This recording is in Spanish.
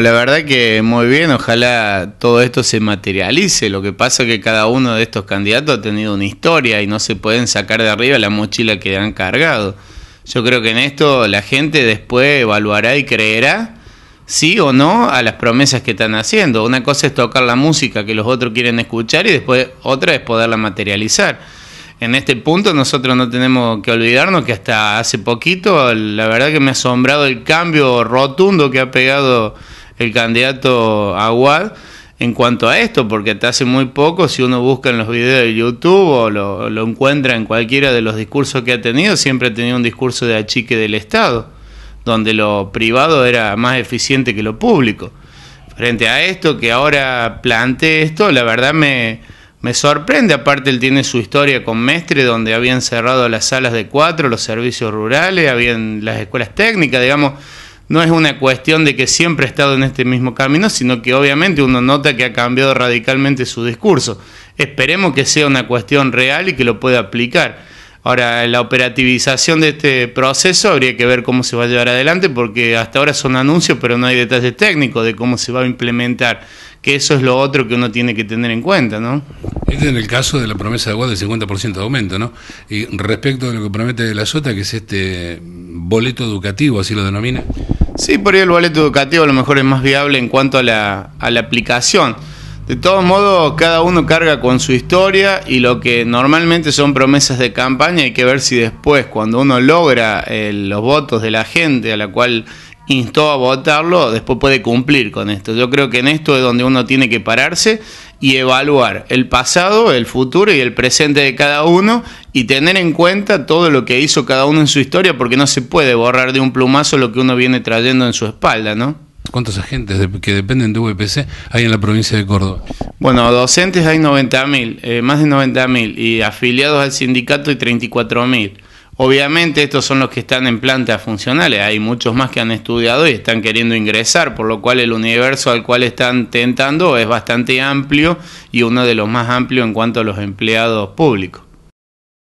la verdad que muy bien, ojalá todo esto se materialice. Lo que pasa es que cada uno de estos candidatos ha tenido una historia y no se pueden sacar de arriba la mochila que han cargado. Yo creo que en esto la gente después evaluará y creerá sí o no a las promesas que están haciendo. Una cosa es tocar la música que los otros quieren escuchar y después otra es poderla materializar. En este punto nosotros no tenemos que olvidarnos que hasta hace poquito la verdad que me ha asombrado el cambio rotundo que ha pegado el candidato Aguad en cuanto a esto, porque hasta hace muy poco, si uno busca en los videos de YouTube o lo, encuentra en cualquiera de los discursos que ha tenido, siempre ha tenido un discurso de achique del Estado, donde lo privado era más eficiente que lo público. Frente a esto, que ahora plantee esto, la verdad me, me sorprende, aparte él tiene su historia con Mestre, donde habían cerrado las salas de cuatro, los servicios rurales, habían las escuelas técnicas, digamos no es una cuestión de que siempre ha estado en este mismo camino, sino que obviamente uno nota que ha cambiado radicalmente su discurso. Esperemos que sea una cuestión real y que lo pueda aplicar. Ahora, la operativización de este proceso habría que ver cómo se va a llevar adelante, porque hasta ahora son anuncios, pero no hay detalles técnicos de cómo se va a implementar, que eso es lo otro que uno tiene que tener en cuenta, ¿no? Este en el caso de la promesa de agua del 50% de aumento, ¿no? Y respecto de lo que promete la SOTA, que es este boleto educativo, así lo denomina. Sí, por ahí el boleto educativo a lo mejor es más viable en cuanto a la, aplicación. De todos modos, cada uno carga con su historia y lo que normalmente son promesas de campaña hay que ver si después, cuando uno logra eh, los votos de la gente a la cual instó a votarlo, después puede cumplir con esto. Yo creo que en esto es donde uno tiene que pararse y evaluar el pasado, el futuro y el presente de cada uno y tener en cuenta todo lo que hizo cada uno en su historia porque no se puede borrar de un plumazo lo que uno viene trayendo en su espalda, ¿no? ¿Cuántos agentes que dependen de VPC hay en la provincia de Córdoba? Bueno, docentes hay 90.000, eh, más de 90.000 y afiliados al sindicato hay 34.000. Obviamente estos son los que están en plantas funcionales, hay muchos más que han estudiado y están queriendo ingresar, por lo cual el universo al cual están tentando es bastante amplio y uno de los más amplios en cuanto a los empleados públicos.